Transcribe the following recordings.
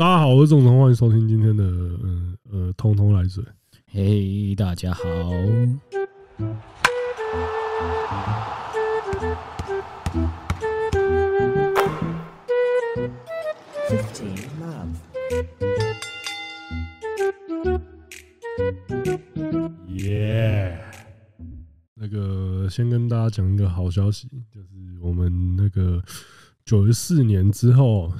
大家好，我是总统，欢迎收听今天的嗯呃，通通来水。嘿，大家好。Fifteen love yeah。那个先跟大家讲一个好消息，就是我们那个九十四年之后。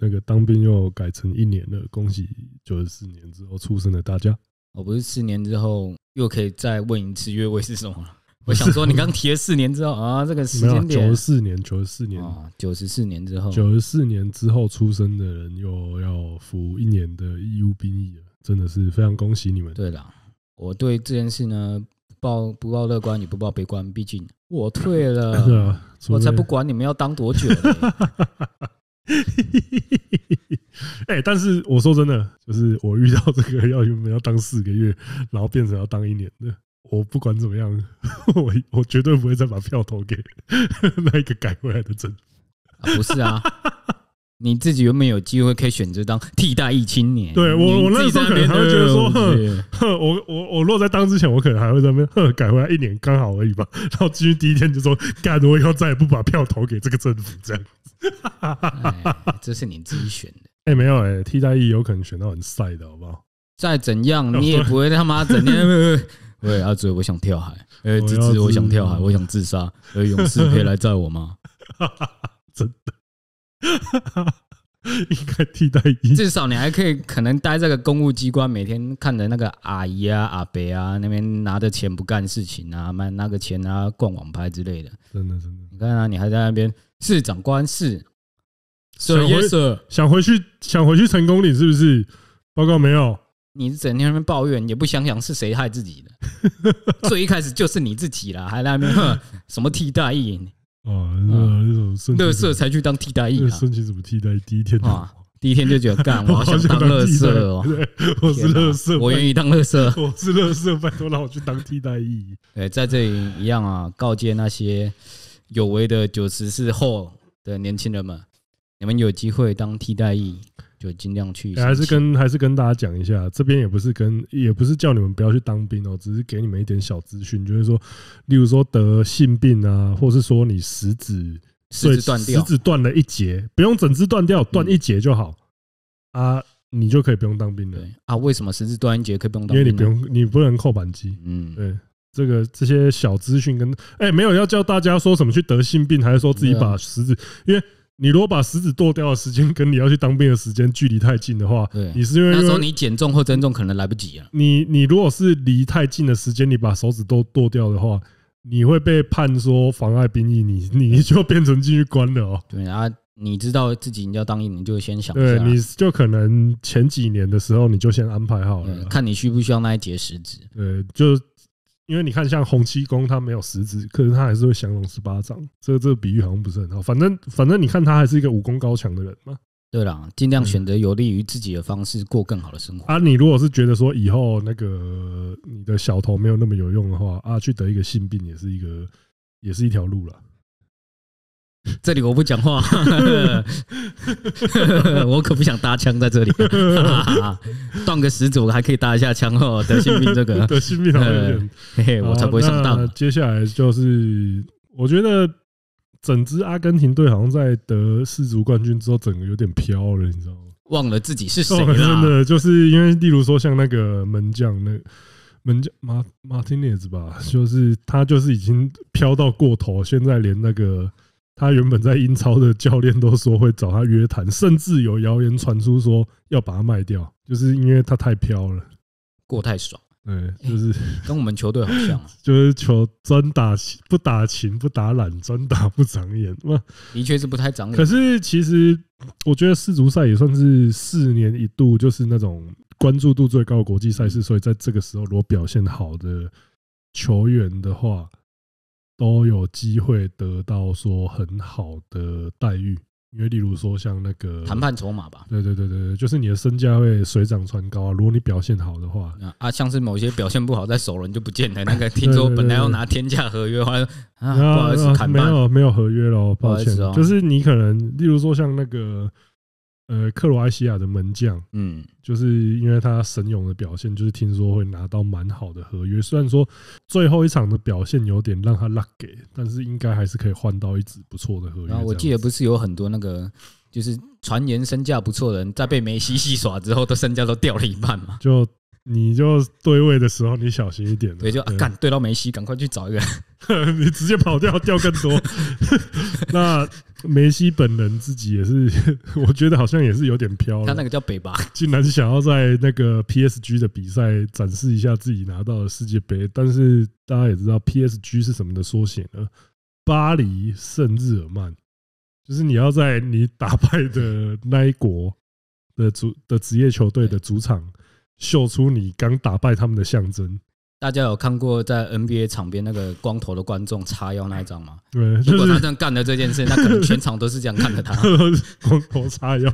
那个当兵又改成一年了，恭喜九十四年之后出生的大家！我不是四年之后又可以再问一次越位是什么 我想说，你刚提了四年之后啊，这个时间点九十四年，九十四年，啊，九十四年之后，九十四年之后出生的人又要服一年的义务兵役了，真的是非常恭喜你们！对的，我对这件事呢，抱不抱乐观，也不抱悲观，毕竟我退了，我才不管你们要当多久。嘿，嘿，嘿，嘿，嘿，哎，但是我说真的，就是我遇到这个要要当四个月，然后变成要当一年的，我不管怎么样，我我绝对不会再把票投给 那一个改回来的政府。不是啊。你自己有没有机会可以选择当替代役青年？对我，我那时候可能还会觉得说，哼 哼，我我我落在当之前，我可能还会在那边，哼，改回来一年刚好而已吧。然后进去第一天就说，干！我以后再也不把票投给这个政府，这样。这是你自己选的。哎，没有哎，替代役有可能选到很晒的好不好？再怎样，你也不会他妈整天喂，阿哲，我想跳海。哎，芝芝，我想跳海，我想自杀。有勇士可以来载我吗？真的。应该替代役，至少你还可以可能待这个公务机关，每天看着那个阿姨啊、阿伯啊那边拿着钱不干事情啊，拿那个钱啊逛网拍之类的，真的真的。你看啊，你还在那边市长官事，舍也舍，想回去想回去成功，你是不是？报告没有，你整天那边抱怨，也不想想是谁害自己的，最一开始就是你自己了，还在那边什么替代役。啊，那那种乐色才去当替代役，申请什么替代？第一天啊，第一天就觉得干，我想当乐色哦，我是乐色，我愿意当乐色，我是乐色，拜托让我去当替代役。哎，在这里一样啊，告诫那些有为的九十四后的年轻人们，你们有机会当替代役。就尽量去，还是跟还是跟大家讲一下，这边也不是跟也不是叫你们不要去当兵哦，只是给你们一点小资讯，就是说，例如说得性病啊，或是说你食指，断掉，食指断了一截，不用整只断掉，断一截就好啊，你就可以不用当兵了。啊，为什么食指断一截可以不用当？兵？因为你不用你不能扣扳机，嗯，对，这个这些小资讯跟哎没有要叫大家说什么去得性病，还是说自己把食指，因为。你如果把食指剁掉的时间跟你要去当兵的时间距离太近的话，对，你是因为那时候你减重或增重可能来不及啊。你你如果是离太近的时间，你把手指都剁掉的话，你会被判说妨碍兵役，你你就变成进去关了哦。对啊，你知道自己你要当一名，就先想，对，你就可能前几年的时候你就先安排好了，看你需不需要那一节食指。对，就。因为你看，像洪七公他没有十指，可是他还是会降龙十八掌。这个这个比喻好像不是很好。反正反正，你看他还是一个武功高强的人嘛。对啦，尽量选择有利于自己的方式，过更好的生活。啊，你如果是觉得说以后那个你的小头没有那么有用的话，啊，去得一个性病也是一个也是一条路了。这里我不讲话，我可不想搭腔在这里，断个十组还可以搭一下腔哦。得性病这个得性病有点，嘿嘿，我才不会上当。接下来就是，我觉得整支阿根廷队好像在得世足冠军之后，整个有点飘了，你知道吗？忘了自己是谁了。真的，就是因为，例如说像那个门将那门将马马丁内斯吧，就是他就是已经飘到过头，现在连那个。他原本在英超的教练都说会找他约谈，甚至有谣言传出说要把他卖掉，就是因为他太飘了，过太爽。对，就是跟我们球队好像，就是球专打不打勤不打懒，专打不长眼嘛。的确是不太长眼。可是其实我觉得世足赛也算是四年一度，就是那种关注度最高的国际赛事，所以在这个时候，如果表现好的球员的话。都有机会得到说很好的待遇，因为例如说像那个谈判筹码吧，对对对对就是你的身价会水涨船高啊。如果你表现好的话啊，像是某些表现不好在首轮就不见得那个，听说本来要拿天价合约，后来啊不好意思，没有没有合约喽，抱歉，就是你可能例如说像那个。呃，克罗埃西亚的门将，嗯，就是因为他神勇的表现，就是听说会拿到蛮好的合约。虽然说最后一场的表现有点让他拉给，但是应该还是可以换到一支不错的合约。我记得不是有很多那个就是传言身价不错的人，在被梅西戏耍之后，的身价都掉了一半嘛？就你就对位的时候，你小心一点。对，就干对到梅西，赶快去找一个，你直接跑掉，掉更多。那。梅西本人自己也是，我觉得好像也是有点飘了。他那个叫北巴，竟然想要在那个 PSG 的比赛展示一下自己拿到的世界杯。但是大家也知道，PSG 是什么的缩写呢？巴黎圣日耳曼，就是你要在你打败的那一国的主的职业球队的主场秀出你刚打败他们的象征。大家有看过在 NBA 场边那个光头的观众叉腰那一张吗？对，如果他这样干了这件事，那可能全场都是这样看着他。光头叉腰，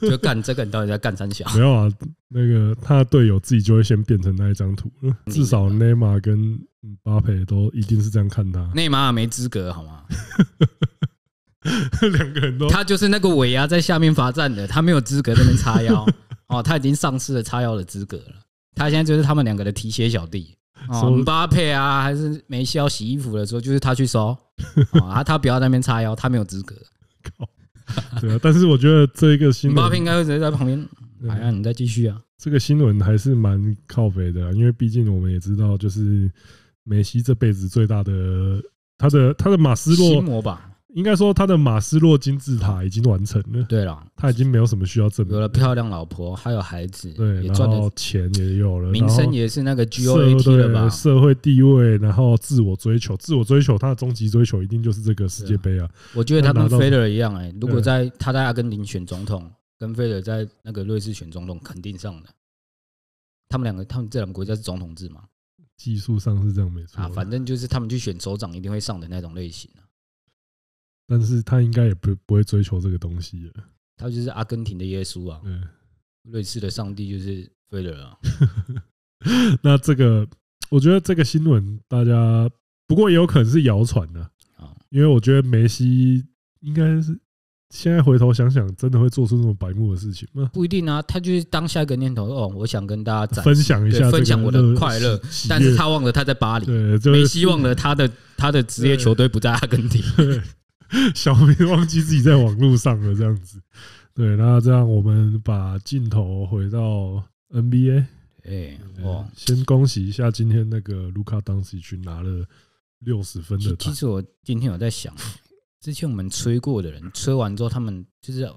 就干这个？你到底在干啥？没有啊，那个他的队友自己就会先变成那一张图。至少内马尔跟巴佩都一定是这样看他。内马尔没资格好吗？两个人都，他就是那个尾牙在下面罚站的，他没有资格在那边叉腰哦，他已经丧失了叉腰的资格了。他现在就是他们两个的提鞋小弟啊，姆巴佩啊，还是梅西要洗衣服的时候，就是他去收 啊，他不要在那边叉腰，他没有资格。对啊，但是我觉得这一个新闻，姆巴佩应该会直接在旁边。哎啊，你再继续啊。这个新闻还是蛮靠北的，因为毕竟我们也知道，就是梅西这辈子最大的，他的他的马斯洛心魔吧。应该说，他的马斯洛金字塔已经完成了。对了，他已经没有什么需要证明。有了漂亮老婆，还有孩子，对，赚到钱也有了，名声也是那个 G O A T 了吧？社会地位，然后自我追求，自我追求，他的终极追求一定就是这个世界杯啊！我觉得他跟菲尔一样哎，如果在他在阿根廷选总统，跟菲尔在那个瑞士选总统，肯定上的。他们两个，他们这两个国家是总统制嘛？技术上是这样没错啊，反正就是他们去选首长一定会上的那种类型但是他应该也不不会追求这个东西了。他就是阿根廷的耶稣啊，瑞士的上帝就是费尔啊。那这个，我觉得这个新闻大家不过也有可能是谣传的啊，因为我觉得梅西应该是现在回头想想，真的会做出那种白目的事情吗？不一定啊，他就是当下一个念头哦，我想跟大家分享一下分享我的快乐，但是他忘了他在巴黎，梅希望了，他的他的职业球队不在阿根廷。小明忘记自己在网络上了，这样子。对，那这样我们把镜头回到 NBA。哎，哇！先恭喜一下，今天那个卢卡当时去拿了六十分的。其实我今天有在想，之前我们吹过的人，吹完之后他们就是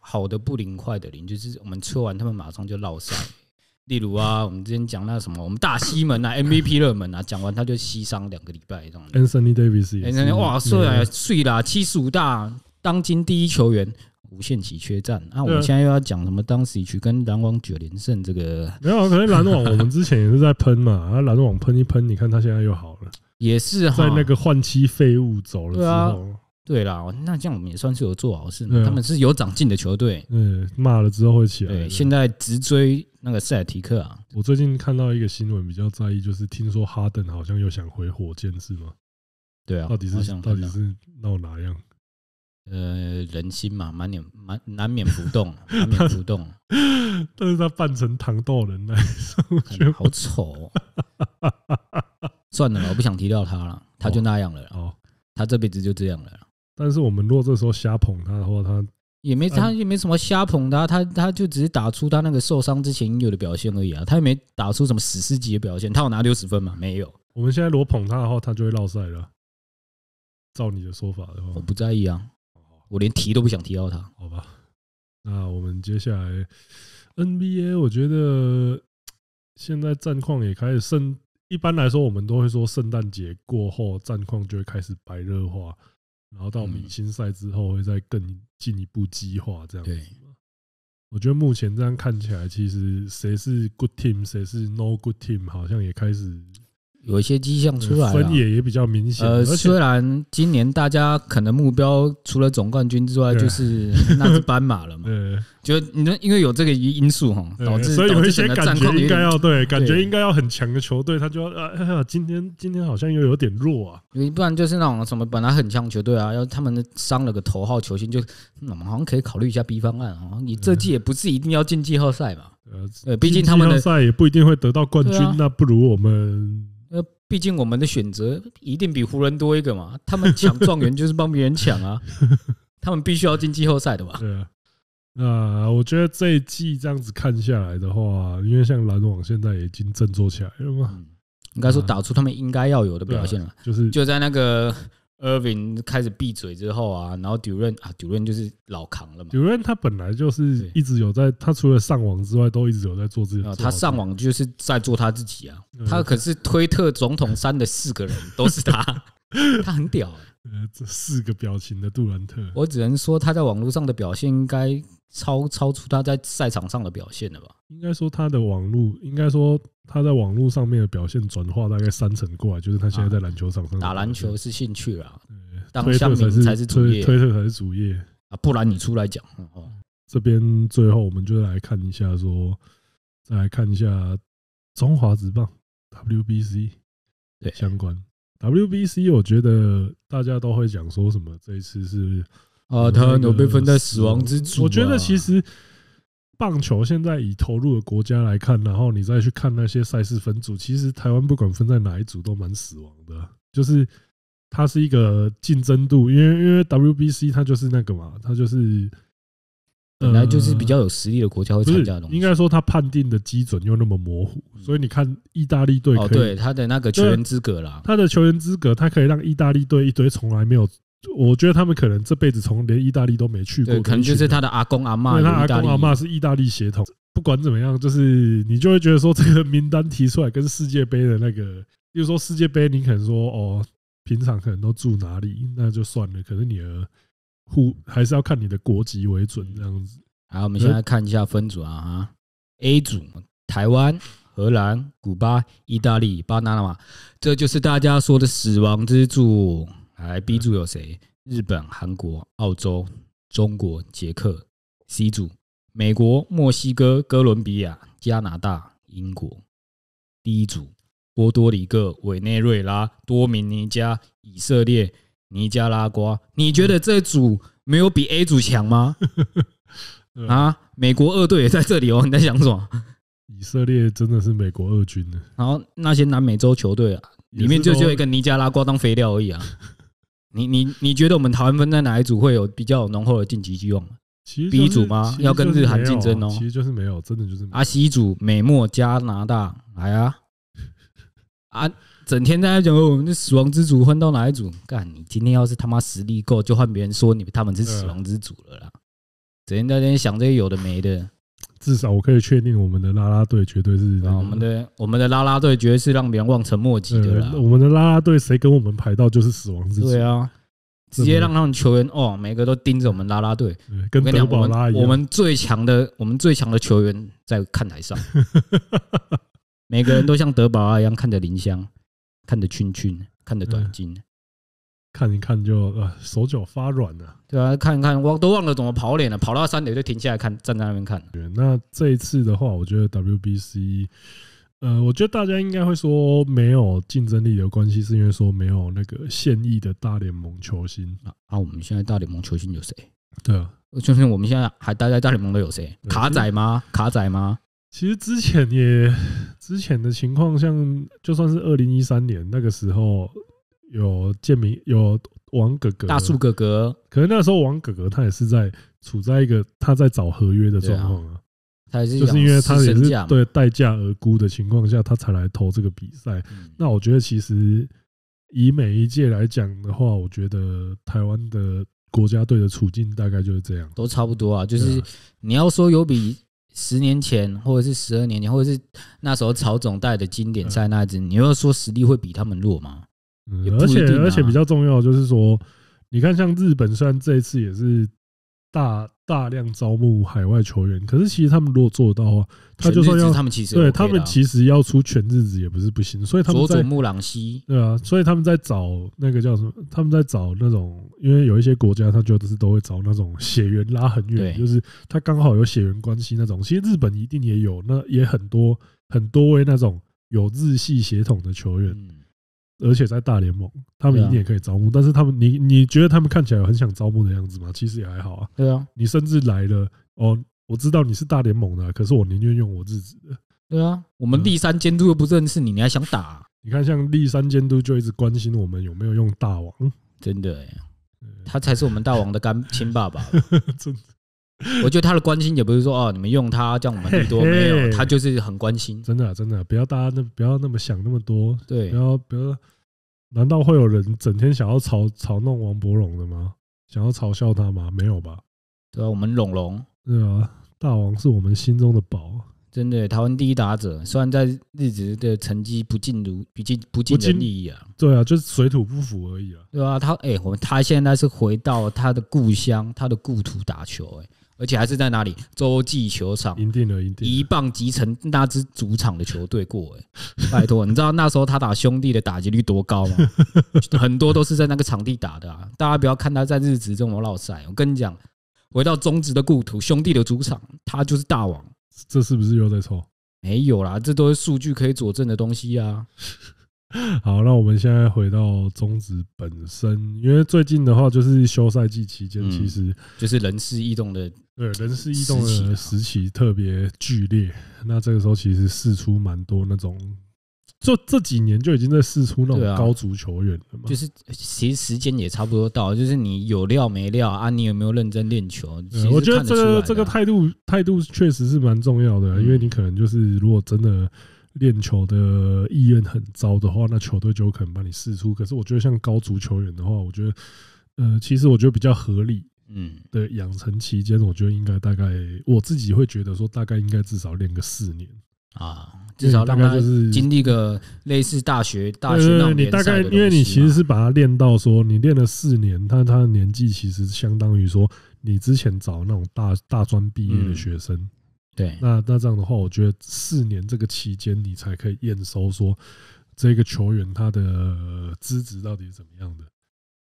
好的不灵，坏的灵，就是我们吹完他们马上就落山。例如啊，我们之前讲那什么，我们大西门啊，MVP 热门啊，讲完他就西伤两个礼拜这样。Anthony Davis，哇，帅啊，帅啦，七十五大当今第一球员无限奇缺战啊！我们现在又要讲什么？当时去跟篮网九连胜这个 没有，可能篮网我们之前也是在喷嘛，篮网喷一喷，你看他现在又好了，也是在那个换妻废物走了之后。对啦，那这样我们也算是有做好事。他们是有长进的球队，嗯，骂了之后会起来。对，现在直追那个塞尔提克啊。我最近看到一个新闻，比较在意，就是听说哈登好像又想回火箭，是吗？对啊，到底是想到底是闹哪样？呃，人心嘛，满脸满难免不动，难免不动。但是他扮成糖豆人来，我觉得好丑。算了，我不想提到他了，他就那样了哦，他这辈子就这样了。但是我们如果这时候瞎捧他的话，他也没他也没什么瞎捧他，他他就只是打出他那个受伤之前应有的表现而已啊，他也没打出什么史诗级的表现。他有拿六十分吗？没有。我们现在如果捧他的话，他就会落赛了。照你的说法，的话，我不在意啊，我连提都不想提到他。好吧，那我们接下来 NBA，我觉得现在战况也开始胜。一般来说，我们都会说圣诞节过后战况就会开始白热化。然后到明星赛之后会再更进一步激化这样子我觉得目前这样看起来，其实谁是 good team，谁是 no good team，好像也开始。有一些迹象出来了，分野也比较明显。呃，虽然今年大家可能目标除了总冠军之外，就是那只斑马了嘛。对，就你那因为有这个因素哈，导致所以有一些感觉应该要对，感觉应该要很强的球队，他就要啊，今天今天好像又有点弱啊。你不然就是那种什么本来很强球队啊，要他们伤了个头号球星，就我们好像可以考虑一下 B 方案啊。你这季也不是一定要进季后赛嘛。呃，毕竟他们的赛也不一定会得到冠军，那不如我们。毕竟我们的选择一定比湖人多一个嘛，他们抢状元就是帮别人抢啊，他们必须要进季后赛的吧？对啊，那我觉得这一季这样子看下来的话，因为像篮网现在已经振作起来了嘛，应该说打出他们应该要有的表现了，就是就在那个。Irving 开始闭嘴之后啊，然后 Durant 啊，Durant 就是老扛了嘛。Durant 他本来就是一直有在，他除了上网之外，都一直有在做自己。他上网就是在做他自己啊。他可是推特总统三的四个人都是他，他很屌。呃，这四个表情的杜兰特，我只能说他在网络上的表现应该超超出他在赛场上的表现了吧？应该说他的网络，应该说他在网络上面的表现转化大概三成过来，就是他现在在篮球场上打篮球是兴趣啦，当推特才是主业推推特才是主业啊！不然你出来讲。这边最后我们就来看一下，说再来看一下中华职棒 WBC 对相关。W B C，我觉得大家都会讲说什么？这一次是啊，台湾有被分在死亡之组。我觉得其实棒球现在以投入的国家来看，然后你再去看那些赛事分组，其实台湾不管分在哪一组都蛮死亡的。就是它是一个竞争度，因为因为 W B C 它就是那个嘛，它就是。本来就是比较有实力的国家会参加的东西。应该说，他判定的基准又那么模糊，所以你看意大利队，哦，对，他的那个球员资格啦，他的球员资格，他可以让意大利队一堆从来没有，我觉得他们可能这辈子从连意大利都没去过，可能就是他的阿公阿妈，因他阿公阿妈是意大利血统。不管怎么样，就是你就会觉得说，这个名单提出来跟世界杯的那个，比如说世界杯，你可能说哦，平常可能都住哪里，那就算了。可是你而。户还是要看你的国籍为准，这样子。好，我们现在看一下分组啊，哈，A 组：台湾、荷兰、古巴、意大利、巴拿马，这就是大家说的死亡之组。来，B 组有谁？日本、韩国、澳洲、中国、捷克。C 组：美国、墨西哥、哥伦比亚、加拿大、英国。D 组：波多黎各、委内瑞拉、多米尼加、以色列。尼加拉瓜，你觉得这组没有比 A 组强吗？啊，美国二队也在这里哦。你在想什么？以色列真的是美国二军呢。然后那些南美洲球队啊，里面就只有一个尼加拉瓜当肥料而已啊。你你你觉得我们台湾分在哪一组会有比较浓厚的晋级希望？B 组吗？要跟日韩竞争哦。其实就是没有，真的就是。阿西组美墨加拿大，来啊，啊。整天在那讲们的死亡之组换到哪一组？干你今天要是他妈实力够，就换别人说你他们是死亡之组了啦！整天在那想这些有的没的。至少我可以确定，我们的拉拉队绝对是我们的，我们的拉拉队绝对是让别人望尘莫及的啦。我们的拉拉队谁跟我们排到就是死亡之组啊！直接让他们球员哦，每个都盯着我们拉拉队，跟德宝拉一样。我们最强的，我们最强的球员在看台上，每个人都像德保拉一样看着林香。看得群群，看得短金，看一看就啊，手脚发软了。对啊，看一看，我都忘了怎么跑脸了，跑到山顶就停下来看，站在那边看。对，那这一次的话，我觉得 WBC，呃，我觉得大家应该会说没有竞争力的关系，是因为说没有那个现役的大联盟球星啊。啊，我们现在大联盟球星有谁？对啊，就是我们现在还待在大联盟的有谁？卡仔吗？卡仔吗？其实之前也，之前的情况像，就算是二零一三年那个时候，有建明有王哥哥大树哥哥，可能那时候王哥哥他也是在处在一个他在找合约的状况啊，他就是因为他也是对待价而沽的情况下，他才来投这个比赛。那我觉得其实以每一届来讲的话，我觉得台湾的国家队的处境大概就是这样，都差不多啊，就是你要说有比。十年前，或者是十二年前，或者是那时候曹总带的经典赛那一支，你又说实力会比他们弱吗？而且而且比较重要就是说，你看像日本，虽然这一次也是大。大量招募海外球员，可是其实他们如果做到的话，他就算要对他们其实要出全日子也不是不行，所以他们在木朗希，对啊，所以他们在找那个叫什么？他们在找那种，因为有一些国家，他就是都会找那种血缘拉很远，就是他刚好有血缘关系那种。其实日本一定也有，那也很多很多位那种有日系血统的球员。而且在大联盟，他们一定也可以招募。但是他们，你你觉得他们看起来很想招募的样子吗？其实也还好啊。对啊，你甚至来了哦，我知道你是大联盟的，可是我宁愿用我自己的。对啊，我们第三监督又不认识你，你还想打？你看，像第三监督就一直关心我们有没有用大王。真的，他才是我们大王的干 亲爸爸。真的。我觉得他的关心也不是说哦，你们用他这样很多没有，他就是很关心。真的，真的不要大家那不要那么想那么多。对，然后比如，难道会有人整天想要嘲嘲弄王博龙的吗？想要嘲笑他吗？没有吧？对啊，我们龙龙，对啊，大王是我们心中的宝。真的，台湾第一打者，虽然在日职的成绩不尽如，不尽不尽人意啊。对啊，就是水土不服而已啊。对啊，他哎，我们他现在是回到他的故乡，他的故土打球哎。而且还是在哪里洲际球场赢定了，赢定一棒击成那支主场的球队过哎，拜托，你知道那时候他打兄弟的打击率多高吗？很多都是在那个场地打的啊，大家不要看他在日职这么落赛，我跟你讲，回到中职的故土，兄弟的主场，他就是大王。这是不是又在抽？没有啦，这都是数据可以佐证的东西啊。好，那我们现在回到中职本身，因为最近的话就是休赛季期间，其实就是人事异动的，对，人事异动的时期特别剧烈。那这个时候其实试出蛮多那种，就这几年就已经在试出那种高足球员了。嘛、就是其实时间也差不多到，就是你有料没料啊？你有没有认真练球？我觉得这个这个态度态度确实是蛮重要的，因为你可能就是如果真的。练球的意愿很糟的话，那球队就有可能把你试出。可是我觉得，像高足球员的话，我觉得，呃，其实我觉得比较合理。嗯，的养成期间，我觉得应该大概，我自己会觉得说，大概应该至少练个四年啊，至少大概就是经历个类似大学大学那种你大概因为你其实是把它练到说，你练了四年，他他的年纪其实相当于说，你之前找那种大大专毕业的学生。对，那那这样的话，我觉得四年这个期间，你才可以验收说这个球员他的资质到底是怎么样的。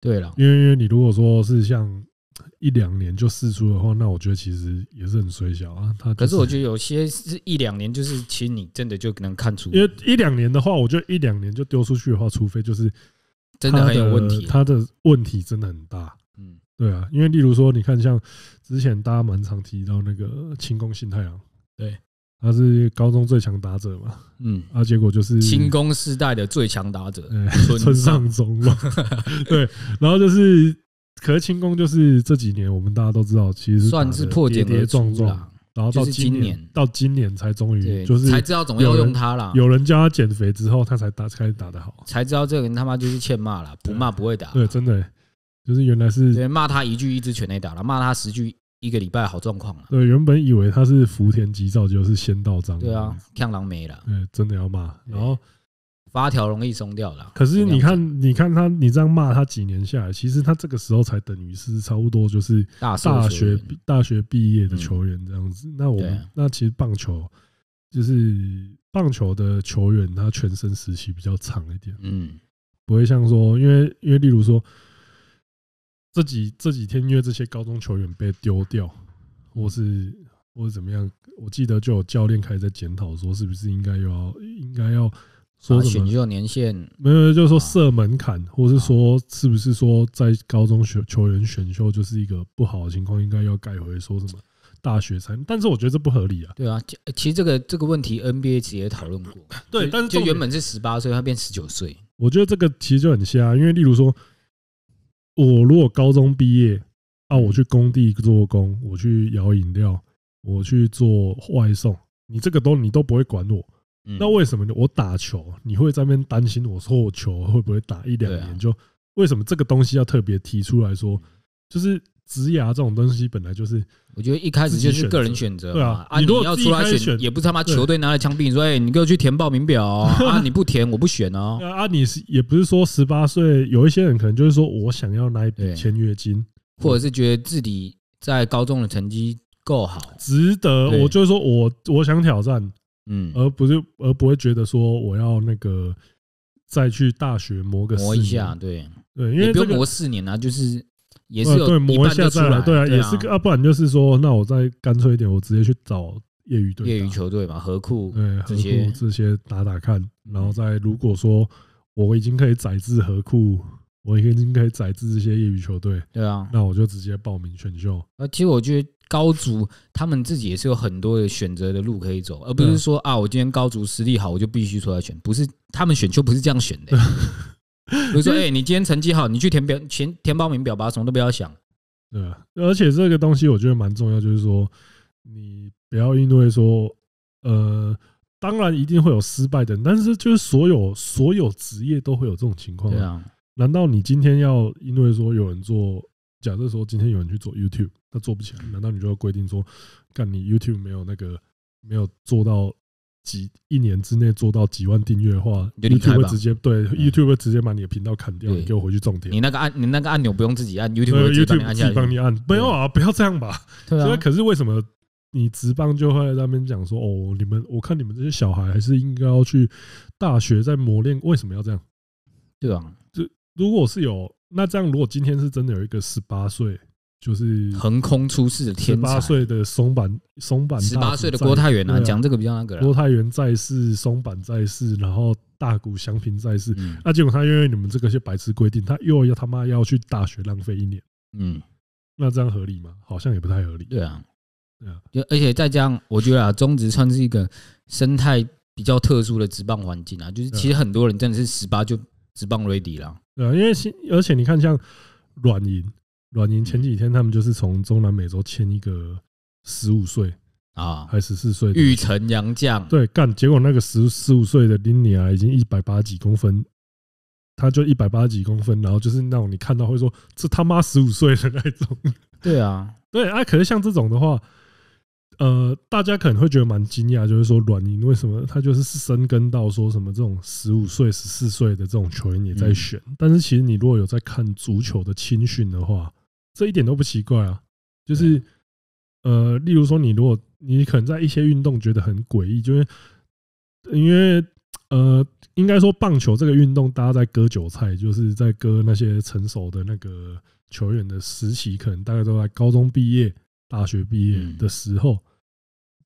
对了，因为因为你如果说是像一两年就试出的话，那我觉得其实也是很水小啊。他可是我觉得有些是一两年，就是其实你真的就能看出。因为一两年的话，我觉得一两年就丢出去的话，除非就是真的很有问题，他的问题真的很大。对啊，因为例如说，你看像之前大家蛮常提到那个轻功新太阳，对，他是高中最强打者嘛，嗯，啊，结果就是轻功时代的最强打者，村上宗嘛，对，然后就是，可是轻功就是这几年我们大家都知道，其实算是破跌跌撞撞，然后到今年到今年才终于就是才知道，么要用他啦。有人教他减肥之后，他才打才打得好，才知道这个人他妈就是欠骂了，不骂不会打。对，真的。就是原来是骂他一句一只拳头打了，骂他十句一个礼拜好状况了。对，原本以为他是福田吉兆，就是先到章。对啊，看狼没了。对，真的要骂。然后发条容易松掉了。可是你看，你看他，你这样骂他几年下来，其实他这个时候才等于是差不多就是大大学大学毕业的球员这样子。那我那其实棒球就是棒球的球员，他全身时期比较长一点。嗯，不会像说，因为因为例如说。这几这几天，因为这些高中球员被丢掉，或是或者怎么样，我记得就有教练开始在检讨，说是不是应该要应该要说什么选秀年限？没有，就是说设门槛，或是说是不是说在高中选球员选秀就是一个不好的情况，应该要改回说什么大学参？但是我觉得这不合理啊。对啊，其实这个这个问题 NBA 也讨论过。对，但是就原本是十八岁，他变十九岁。我觉得这个其实就很瞎，因为例如说。我如果高中毕业啊，我去工地做工，我去摇饮料，我去做外送，你这个都你都不会管我，那为什么呢？我打球，你会在那边担心我说我球会不会打一两年就？为什么这个东西要特别提出来说，就是？职涯这种东西本来就是，我觉得一开始就是个人选择，对啊，啊，你要出来选也不是他妈球队拿来枪毙，说哎，你给我去填报名表 啊，你不填我不选哦。啊，你是也不是说十八岁，有一些人可能就是说我想要拿一笔签约金，或者是觉得自己在高中的成绩够好，值得。我就是说我我想挑战，嗯，而不是而不会觉得说我要那个再去大学磨个磨一下，对对，因为不用磨四年啊，就是。也是有一下在了，对啊，也是个，不然就是说，那我再干脆一点，我直接去找业余队、业余球队嘛，河库这些这些打打看，然后再如果说我已经可以载至河库，我已经可以载至这些业余球队，对啊，那我就直接报名选秀。啊，其实我觉得高足他们自己也是有很多的选择的路可以走，而不是说啊，我今天高足实力好，我就必须出来选，不是他们选球不是这样选的。比如说，哎，你今天成绩好，你去填表、填填报名表吧，什么都不要想。对，而且这个东西我觉得蛮重要，就是说，你不要因为说，呃，当然一定会有失败的，但是就是所有所有职业都会有这种情况。对啊，难道你今天要因为说有人做，假设说今天有人去做 YouTube，他做不起来，难道你就要规定说，干你 YouTube 没有那个没有做到？几一年之内做到几万订阅的话，YouTube 会直接对 YouTube 会直接把你的频道砍掉。你给我回去种田。你那个按你那个按钮不用自己按，YouTube 会帮你按。不要啊，不要这样吧。对所以可是为什么你直棒就会在那边讲说哦，你们我看你们这些小孩还是应该要去大学再磨练？为什么要这样？对啊。就如果是有那这样，如果今天是真的有一个十八岁。就是横空出世的天才，十八岁的松板松板，十八岁的郭泰元啊，讲这个比较那个。郭泰元在世，松板在世，然后大谷祥平在世，那结果他因为你们这个些白痴规定，他又要他妈要去大学浪费一年，嗯，那这样合理吗？好像也不太合理。对啊，对啊，而且再加上我觉得啊，中职算是一个生态比较特殊的职棒环境啊，就是其实很多人真的是十八就职棒 ready 了，对，因为而且你看像软银。软银前几天他们就是从中南美洲签一个十五岁啊，还十四岁，玉成洋将对干，结果那个十十五岁的 Lina 已经一百八几公分，他就一百八几公分，然后就是那种你看到会说这他妈十五岁的那种，对啊，对啊，可是像这种的话，呃，大家可能会觉得蛮惊讶，就是说软银为什么他就是深根到说什么这种十五岁、十四岁的这种球员也在选，但是其实你如果有在看足球的青训的话。这一点都不奇怪啊，就是呃，例如说，你如果你可能在一些运动觉得很诡异，就是因为呃，应该说棒球这个运动，大家在割韭菜，就是在割那些成熟的那个球员的实习，可能大概都在高中毕业、大学毕业的时候，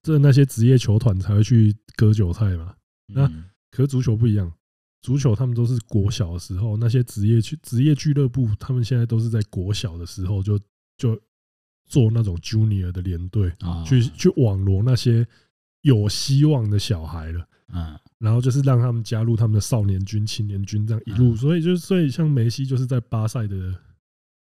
这那些职业球团才会去割韭菜嘛。那可足球不一样。足球，他们都是国小的时候，那些职业去职业俱乐部，他们现在都是在国小的时候就就做那种 junior 的连队，啊，去去网罗那些有希望的小孩了。嗯，然后就是让他们加入他们的少年军、青年军，这样一路。所以，就所以像梅西，就是在巴塞的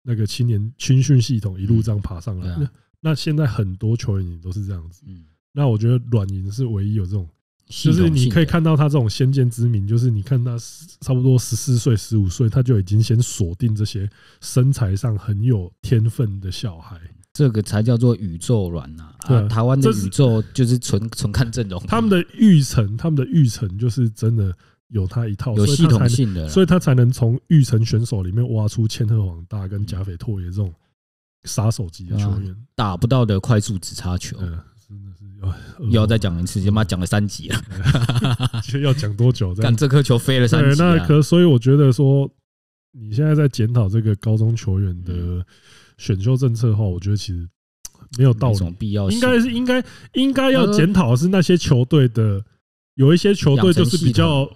那个青年青训系统一路这样爬上来。那现在很多球员也都是这样子。嗯，那我觉得软银是唯一有这种。就是你可以看到他这种先见之明，就是你看他差不多十四岁、十五岁，他就已经先锁定这些身材上很有天分的小孩，这个才叫做宇宙软呐。台湾的宇宙就是纯纯看阵容，他们的育成，他们的育成就是真的有他一套有系统性的，所以他才能从育成选手里面挖出千鹤、黄大跟贾斐、拓也这种杀手级的球员打不到的快速直插球。又要再讲一次，起码讲了三集了，要讲多久？但这颗球飞了三集。那可所以我觉得说，你现在在检讨这个高中球员的选秀政策的话，我觉得其实没有道理，必要应该是应该应该要检讨的是那些球队的，有一些球队就是比较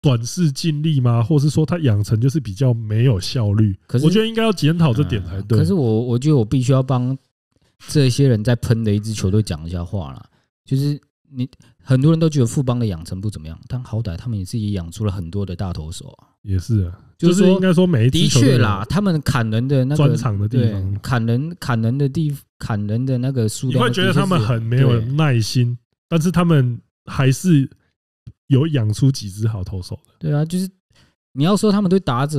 短视尽力吗？或是说他养成就是比较没有效率。可是我觉得应该要检讨这点才对。可是我我觉得我必须要帮。这些人在喷的一支球队讲一下话啦。就是你很多人都觉得富邦的养成不怎么样，但好歹他们也自己养出了很多的大投手。也是，啊，就是应该说，的确啦，他们砍人的那个专场的地方，砍人砍人的地，砍人的那个，你会觉得他们很没有耐心，但是他们还是有养出几只好投手的。对啊，就是你要说他们对打者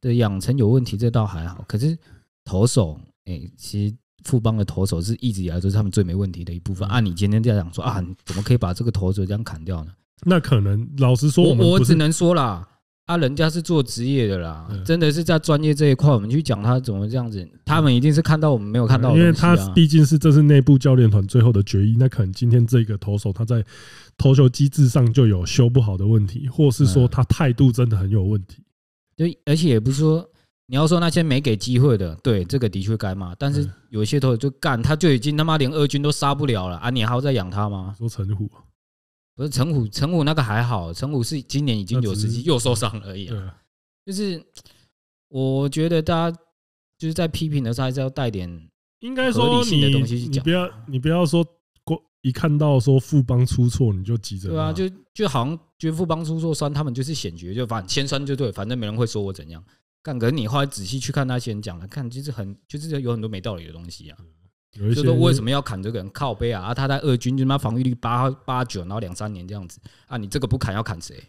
的养成有问题，这倒还好，可是投手，哎，其实。富邦的投手是一直以来都是他们最没问题的一部分啊！你今天这样讲说啊，怎么可以把这个投手这样砍掉呢？那可能老实说，我我只能说啦，啊，人家是做职业的啦，真的是在专业这一块，我们去讲他怎么这样子，他们一定是看到我们没有看到因为他毕竟是这是内部教练团最后的决议，那可能今天这个投手他在投球机制上就有修不好的问题，或是说他态度真的很有问题。对，而且也不是说。你要说那些没给机会的，对这个的确该骂。但是有一些头就干，他就已经他妈连二军都杀不了了啊！你还要再养他吗？说陈虎啊，不是陈虎，陈虎那个还好，陈虎是今年已经有十己又受伤而已。对，就是我觉得大家就是在批评的时候，还是要带点应该说性的东西去讲。不要你不要说过一看到说富邦出错你就急着，对啊，就就好像得富邦出错酸他们就是险绝，就反先酸就对，反正没人会说我怎样。干，可是你后来仔细去看那些人讲了，看其实很就是有很多没道理的东西啊。就说为什么要砍这个人靠背啊？他在二军就他妈防御力八八九，然后两三年这样子啊，你这个不砍要砍谁？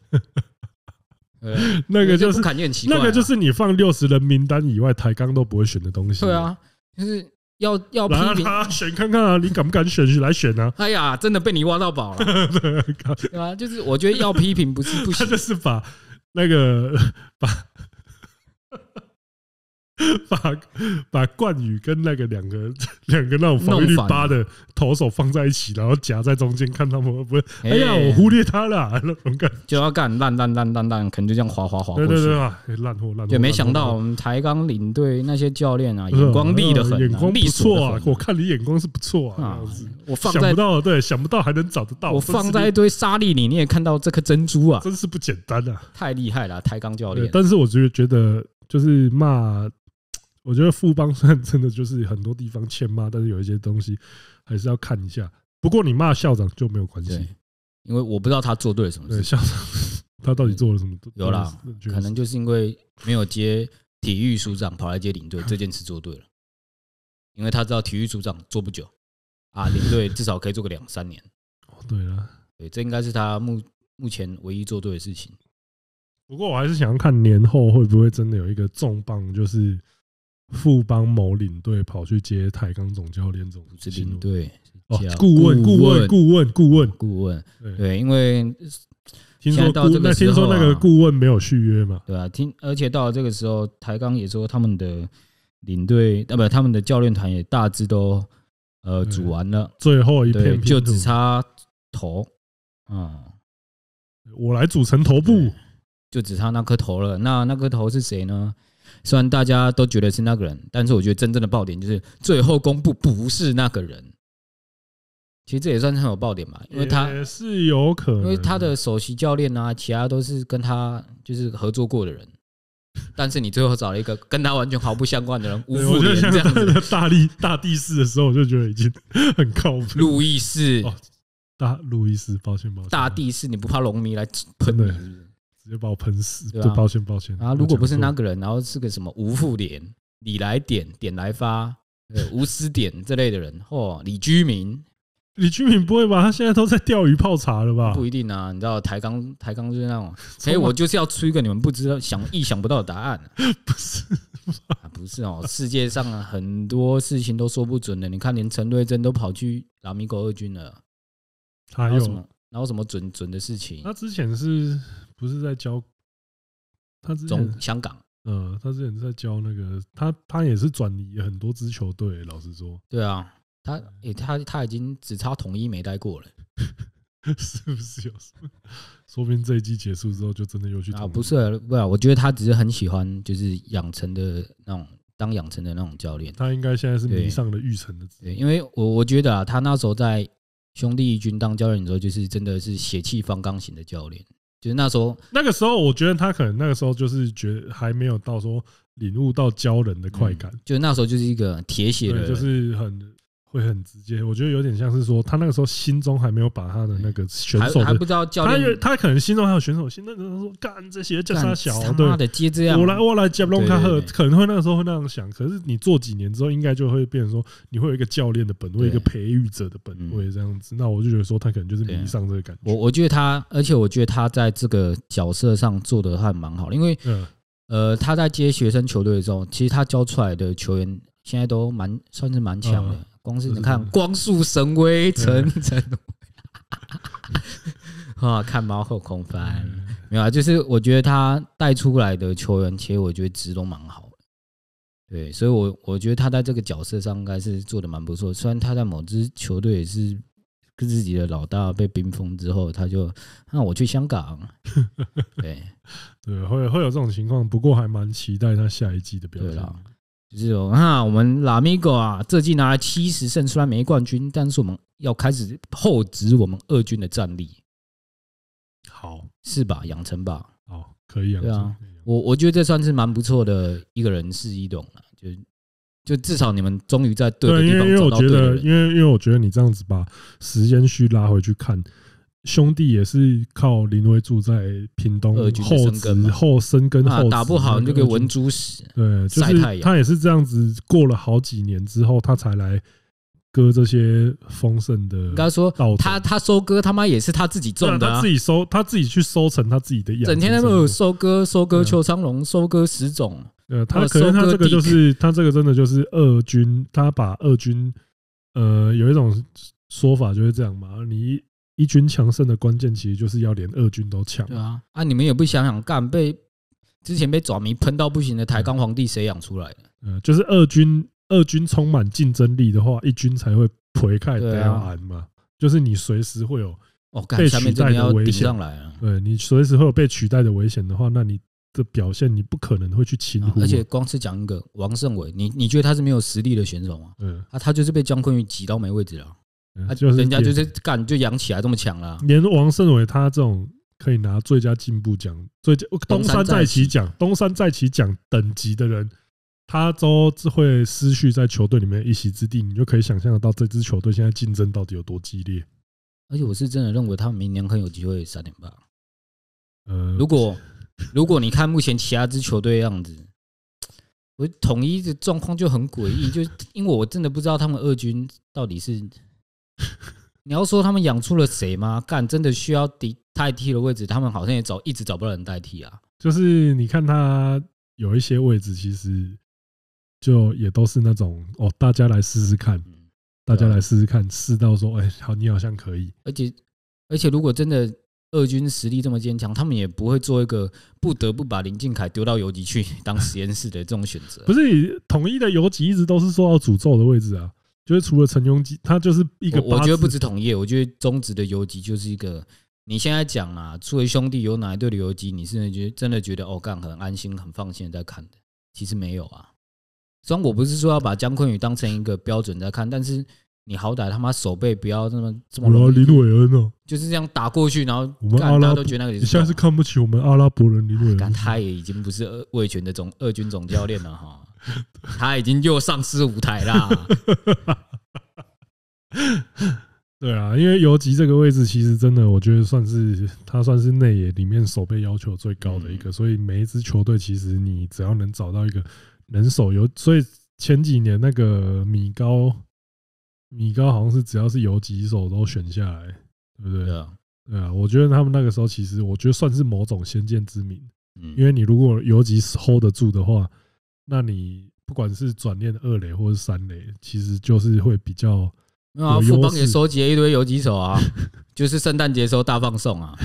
那个就是砍燕很奇怪，那个就是你放六十人名单以外抬杠都不会选的东西。对啊，就是要要批评选看看啊，你敢不敢选去来选呢？哎呀，真的被你挖到宝了，对啊，就是我觉得要批评不是不行，就是把那个把。把把冠宇跟那个两个两个那种防御率八的投手放在一起，然后夹在中间，看他们不是？哎呀，我忽略他了，就要干烂烂烂烂烂，可能就这样滑滑滑过去，对对对烂货烂货，也没想到我们台钢领队那些教练啊，眼光利的很，眼光不错啊。我看你眼光是不错啊，我想不到，对，想不到还能找得到。我放在一堆沙粒里，你也看到这颗珍珠啊，真是不简单啊，太厉害了，台钢教练。但是我觉得觉得就是骂。我觉得富邦真的就是很多地方欠骂，但是有一些东西还是要看一下。不过你骂校长就没有关系，因为我不知道他做对了什么事。校长他到底做了什么？有啦，可能就是因为没有接体育署长，跑来接领队这件事做对了，因为他知道体育署长做不久啊，领队至少可以做个两三年。哦，对了，对，这应该是他目目前唯一做对的事情。不过我还是想要看年后会不会真的有一个重磅，就是。富邦某领队跑去接台钢总教练总是领队哦，顾问、顾问、顾问、顾问、顾问，对，因为听说到这，个，听说那个顾问没有续约嘛？对啊，听，而且到了这个时候，台钢也说他们的领队啊，不，他们的教练团也大致都呃组完了，最后一片就只差头，嗯，我来组成头部，就只差那颗头了。那那颗头是谁呢？虽然大家都觉得是那个人，但是我觉得真正的爆点就是最后公布不是那个人。其实这也算是很有爆点吧，因为他也是有可能，因为他的首席教练啊，其他都是跟他就是合作过的人。但是你最后找了一个跟他完全毫不相关的人，我这得像大力大地士的时候，我就觉得已经很靠谱。路易斯哦，大路易斯，抱歉抱歉，大地士，你不怕龙迷来喷你？直接把我喷死，对抱歉，抱歉。啊，如果不是那个人，然后是个什么吴富点、李来点、点来发、呃，吴思点这类的人，哦，李居民，李居民不会吧？他现在都在钓鱼泡茶了吧？不一定啊，你知道台杠，台杠就是那种，所以我就是要出一个你们不知道、想意想不到的答案。不是，不是哦，世界上很多事情都说不准的。你看，连陈瑞珍都跑去老米国二军了，还有什么？然后什么准准的事情？他之前是。不是在教，他之前香港，嗯，他之前在教那个，他他也是转移很多支球队。老实说，对啊，他诶，他他已经只差统一没待过了，是不是有？说不定这一季结束之后，就真的又去。啊，不是不是，我觉得他只是很喜欢，就是养成的那种当养成的那种教练。他应该现在是迷上了玉成的。对，因为我我觉得啊，他那时候在兄弟一军当教练的时候，就是真的是血气方刚型的教练。就那时候，那个时候，我觉得他可能那个时候就是觉还没有到说领悟到教人的快感，就是那时候就是一个铁血的，就是很。会很直接，我觉得有点像是说，他那个时候心中还没有把他的那个选手的，还不知道教练，他可能心中还有选手心，那可能说干这些叫他小，他妈的接这样，我来我来接龙他，可能会那个时候会那样想。可是你做几年之后，应该就会变成说，你会有一个教练的本位，一个培育者的本位这样子。那我就觉得说，他可能就是迷上这个感觉。我我觉得他，而且我觉得他在这个角色上做的还蛮好，因为呃，他在接学生球队的时候，其实他教出来的球员现在都蛮算是蛮强的。光速，你看光速神威，成成啊！看猫后空翻，没有啊？就是我觉得他带出来的球员，其实我觉得值都蛮好。对，所以，我我觉得他在这个角色上应该是做的蛮不错。虽然他在某支球队也是自己的老大被冰封之后，他就那我去香港。对对，会会有这种情况。不过还蛮期待他下一季的表现。就是哈，我们拉米哥啊，这季拿了七十胜虽然没冠军，但是我们要开始厚植我们二军的战力。好，是吧？养成吧，好，可以养成。我我觉得这算是蛮不错的一个人事一种了，就就至少你们终于在对的地方找到对的人。因为因为我觉得你这样子把时间序拉回去看。兄弟也是靠林威住在屏东后植后生根，打不好你就给文珠死。对，就是他也是这样子过了好几年之后，他才来割这些丰盛的。刚说他他收割他妈也是他自己种的，他自己收他自己去收成他自己的。整天在那收割收割秋昌龙，收割石种。呃，他可能他这个就是他这个真的就是二军，他把二军呃有一种说法就是这样嘛，你。一军强盛的关键，其实就是要连二军都强。对啊，啊，你们也不想想，干被之前被爪迷喷到不行的台杠皇帝谁养出来的？嗯，就是二军二军充满竞争力的话，一军才会陪开对啊嘛。就是你随时会有哦被取代的危险。对，你随时会有被取代的危险的话，那你的表现你不可能会去擒胡。而且光是讲一个王胜伟，你你觉得他是没有实力的选手吗？嗯，啊，他就是被姜昆宇挤到没位置了。他就是人家就是干就养起来这么强了。连王胜伟他这种可以拿最佳进步奖、最佳东山再起奖、东山再起奖等级的人，他都会失去在球队里面一席之地。你就可以想象得到这支球队现在竞争到底有多激烈。而且我是真的认为他明年很有机会三点八。嗯，如果 如果你看目前其他支球队的样子，我统一的状况就很诡异，就是因为我真的不知道他们二军到底是。你要说他们养出了谁吗？干，真的需要替代替的位置，他们好像也找一直找不到人代替啊。就是你看他有一些位置，其实就也都是那种哦，大家来试试看，大家来试试看，试到说，哎，好，你好像可以。而且，而且如果真的二军实力这么坚强，他们也不会做一个不得不把林敬凯丢到游击去当实验室的这种选择。不是，统一的游击一直都是受到诅咒的位置啊。就是除了陈庸基，他就是一个。我觉得不止同业，我觉得中职的游击就是一个。你现在讲啊，作为兄弟有哪一队的游击，你是觉真的觉得哦干很安心很放心在看的，其实没有啊。虽然我不是说要把姜坤宇当成一个标准在看，但是你好歹他妈手背不要这么这么。我后林伟恩哦，就是这样打过去，然后我们阿拉都觉得那个。你现在是看不起我们阿拉伯人林伟？但他也已经不是二卫权的总二军总教练了哈。他已经就丧失舞台啦。对啊，因为游击这个位置其实真的，我觉得算是他算是内野里面守备要求最高的一个，所以每一支球队其实你只要能找到一个人手游，所以前几年那个米高米高好像是只要是有几手都选下来，对不对？对啊，我觉得他们那个时候其实我觉得算是某种先见之明，因为你如果游击 hold 得住的话。那你不管是转念二雷或是三雷，其实就是会比较。啊，有，富邦也收集了一堆游击手啊，就是圣诞节时候大放送啊。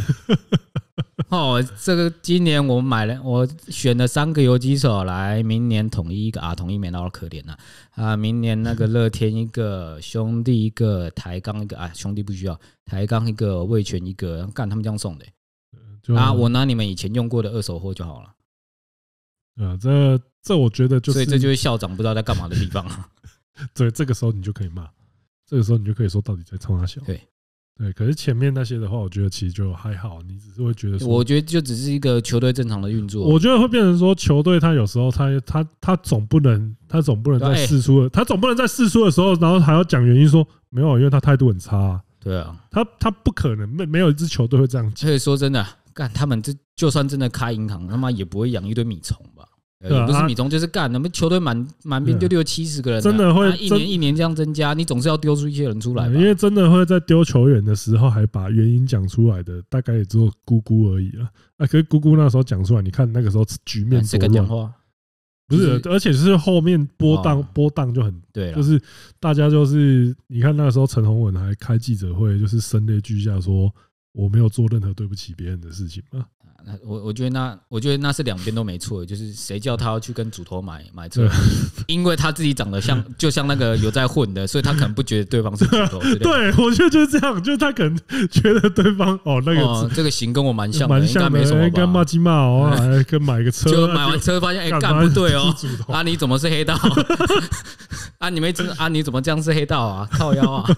哦，这个今年我买了，我选了三个游击手来，明年统一一个啊，统一免么可怜了啊。明年那个乐天一个，兄弟一个，台钢一个啊，兄弟不需要，台钢一个，魏权一个，干他们这样送的啊，我拿你们以前用过的二手货就好了。啊，这这我觉得就是，所以这就是校长不知道在干嘛的地方。对，这个时候你就可以骂，这个时候你就可以说到底在冲他笑。对，对。可是前面那些的话，我觉得其实就还好，你只是会觉得，我觉得就只是一个球队正常的运作。我觉得会变成说，球队他有时候他他他总不能他总不能在试出，他总不能在试出的时候，然后还要讲原因说没有，因为他态度很差。对啊，他他不可能没没有一支球队会这样讲。可以说真的。干他们这就算真的开银行，他妈也不会养一堆米虫吧？对，不是米虫，就是干。那么球队满满边丢丢七十个人，真的会一年一年这样增加？你总是要丢出一些人出来。因为真的会在丢球员的时候还把原因讲出来的，大概也只有姑姑而已了。啊，可是姑姑那时候讲出来，你看那个时候局面谁敢讲话？不是，而且是后面波荡波荡就很对，就是大家就是你看那个时候陈宏文还开记者会，就是声泪俱下说。我没有做任何对不起别人的事情吗？那我我觉得那我觉得那是两边都没错，就是谁叫他要去跟主头买买车，因为他自己长得像 就像那个有在混的，所以他可能不觉得对方是主头。对，我觉得就是这样，就是他可能觉得对方哦那个这个型跟我蛮像，蛮像没什么跟骂鸡骂哦，跟买个车，买完车发现哎干不对哦，啊你怎么是黑道？啊你没知啊你怎么这样是黑道啊？靠腰啊？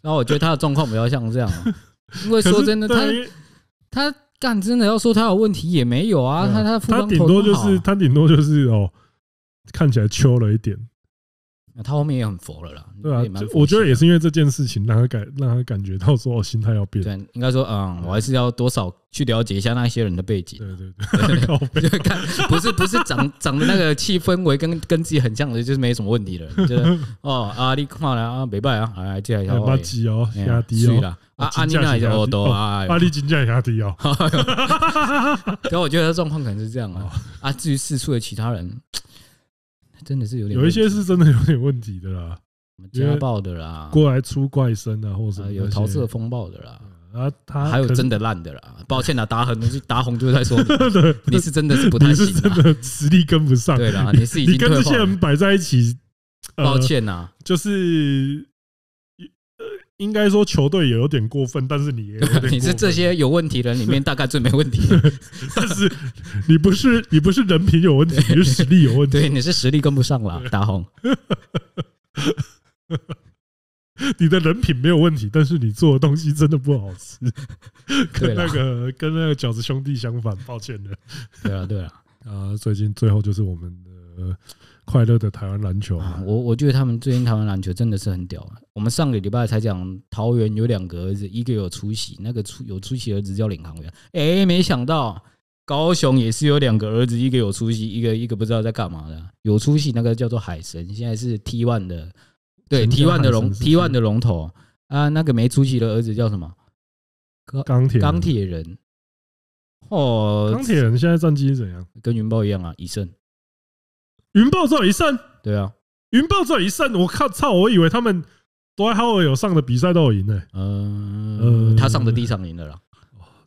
然后我觉得他的状况比较像这样。因为说真的，他他干真的要说他有问题也没有啊，他他他顶多就是他顶多就是哦，看起来秋了一点。那他后面也很佛了啦。对啊，我觉得也是因为这件事情让他感让他感觉到说心态要变。对，应该说嗯，我还是要多少去了解一下那些人的背景。对对对，不要 看，不是不是长长的那个气氛围跟跟自己很像的，就是没什么问题的。就是哦，阿里看了啊，没拜啊，哎，接下来要压低哦，压低哦。阿阿妮娜也好多啊，阿丽金价也低哦。可我觉得状况可能是这样啊。啊，至于四处的其他人，真的是有点有一些是真的有点问题的啦，家暴的啦，过来出怪声啊，或者是有桃色风暴的啦，啊，他还有真的烂的啦。抱歉啊，达恒，达宏就在说，你是真的是不太行，真的实力跟不上。对啦，你是已经跟这些人摆在一起。抱歉呐，就是。应该说球队也有点过分，但是你也 是这些有问题的里面大概最没问题。但是你不是你不是人品有问题，你是实力有问题。对，你是实力跟不上了，大红。你的人品没有问题，但是你做的东西真的不好吃，跟那个跟那个饺子兄弟相反。抱歉了。对啊，对啊，啊，最近最后就是我们的。快乐的台湾篮球啊！我我觉得他们最近台湾篮球真的是很屌。我们上个礼拜才讲桃园有两个儿子，一个有出息，那个出有出息儿子叫领航员。哎，没想到高雄也是有两个儿子，一个有出息，一个一个不知道在干嘛的。有出息那个叫做海神，现在是 T one 的，对 T one 的龙 T one 的龙头啊。那个没出息的儿子叫什么？钢钢铁钢铁人哦。钢铁人现在战绩怎样？跟云豹一样啊，一胜。云豹这一胜，对啊，云豹这一胜，我靠，操，我以为他们多尔豪尔有上的比赛都有赢呢。嗯他上的第一场赢了啦，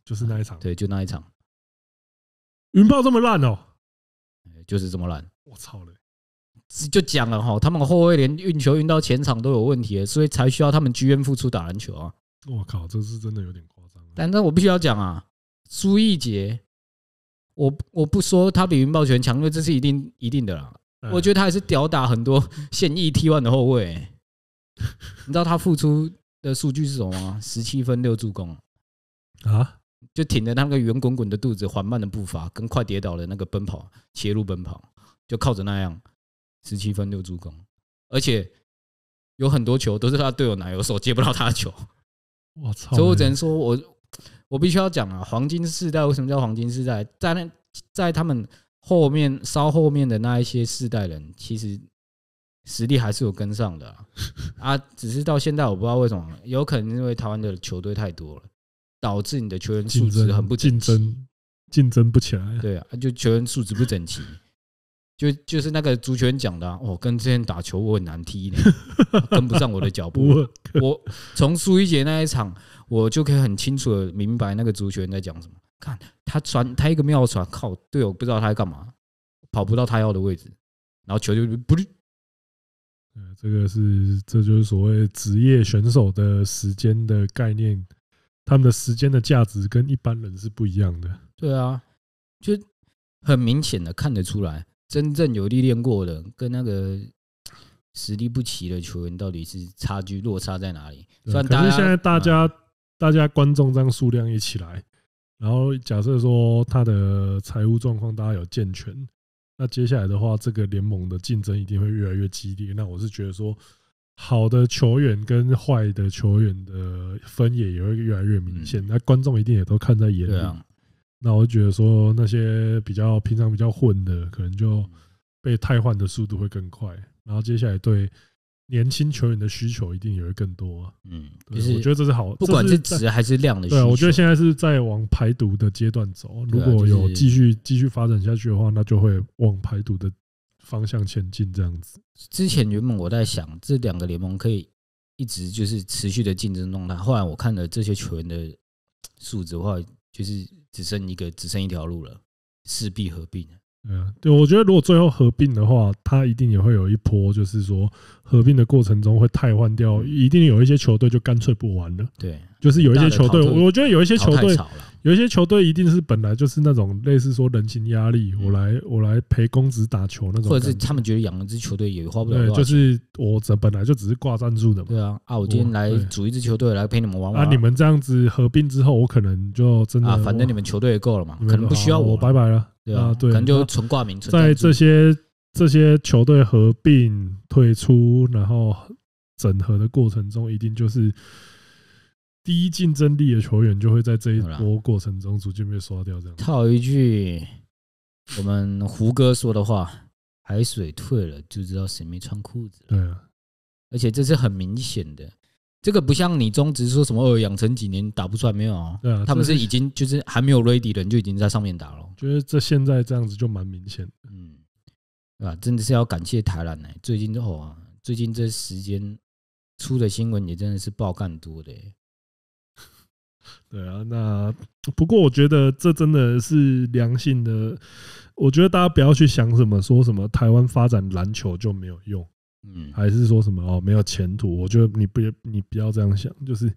就是那一场，对，就那一场，云豹这么烂哦，就是这么烂，我操嘞，就讲了哈，他们后卫连运球运到前场都有问题，所以才需要他们居员付出打篮球啊，我靠，这是真的有点夸张，但是我必须要讲啊，苏逸杰。我我不说他比云豹拳强，因为这是一定一定的啦。我觉得他还是屌打很多 现役 t one 的后卫。你知道他付出的数据是什么吗？十七分六助攻啊！就挺着那个圆滚滚的肚子，缓慢的步伐跟快跌倒的那个奔跑，切入奔跑，就靠着那样十七分六助攻，而且有很多球都是他队友奶油手接不到他的球。我操！所以我只能说，我。我必须要讲啊，黄金世代为什么叫黄金世代？在那在他们后面，稍后面的那一些世代人，其实实力还是有跟上的啊。啊，只是到现在我不知道为什么，有可能因为台湾的球队太多了，导致你的球员素质很不竞争，竞争不起来。对啊，就球员素质不整齐，就就是那个足拳讲的哦，跟之前打球我很难踢的，跟不上我的脚步。我从苏怡姐那一场。我就可以很清楚的明白那个足球员在讲什么。看他传，他一个妙传，靠队友不知道他在干嘛，跑不到他要的位置，然后球就不是。呃，这个是这就是所谓职业选手的时间的概念，他们的时间的价值跟一般人是不一样的。对啊，就很明显的看得出来，真正有历练过的跟那个实力不齐的球员到底是差距落差在哪里？可是现在大家。大家观众这样数量一起来，然后假设说他的财务状况大家有健全，那接下来的话，这个联盟的竞争一定会越来越激烈。那我是觉得说，好的球员跟坏的球员的分野也会越来越明显。那观众一定也都看在眼里。那我就觉得说，那些比较平常比较混的，可能就被汰换的速度会更快。然后接下来对。年轻球员的需求一定也会更多啊。嗯，就是我觉得这是好，不管是值还是量的需求。对啊，我觉得现在是在往排毒的阶段走。如果有继续继续发展下去的话，那就会往排毒的方向前进。这样子，之前原本我在想这两个联盟可以一直就是持续的竞争状态，后来我看了这些球员的数值的话，就是只剩一个只剩一条路了，势必合并。对对，我觉得如果最后合并的话，它一定也会有一波，就是说合并的过程中会汰换掉，一定有一些球队就干脆不玩了。对，就是有一些球队，我觉得有一些球队，有一些球队一定是本来就是那种类似说人情压力，我来我来陪公子打球那种，或者是他们觉得养一支球队也花不了多少就是我这本来就只是挂赞助的嘛。对啊，啊，我今天来组一支球队来陪你们玩玩。啊，你们这样子合并之后，我可能就真的啊，反正你们球队也够了嘛，可能不需要我，拜拜了。对啊，可能就纯挂名。在这些这些球队合并退出，然后整合的过程中，一定就是低竞争力的球员就会在这一波过程中逐渐被刷掉。这样套一句我们胡歌说的话：“海水退了，就知道谁没穿裤子。”对啊，而且这是很明显的。这个不像你中，只是说什么养成几年打不出来没有？对啊，他们是已经就是还没有 ready 的人就已经在上面打了。觉得这现在这样子就蛮明显，嗯，对吧？真的是要感谢台湾呢，最近都啊，最近这时间出的新闻也真的是爆干多的。对啊，那不过我觉得这真的是良性的，我觉得大家不要去想什么说什么台湾发展篮球就没有用。嗯，还是说什么哦？没有前途？我觉得你不，你不要这样想。就是，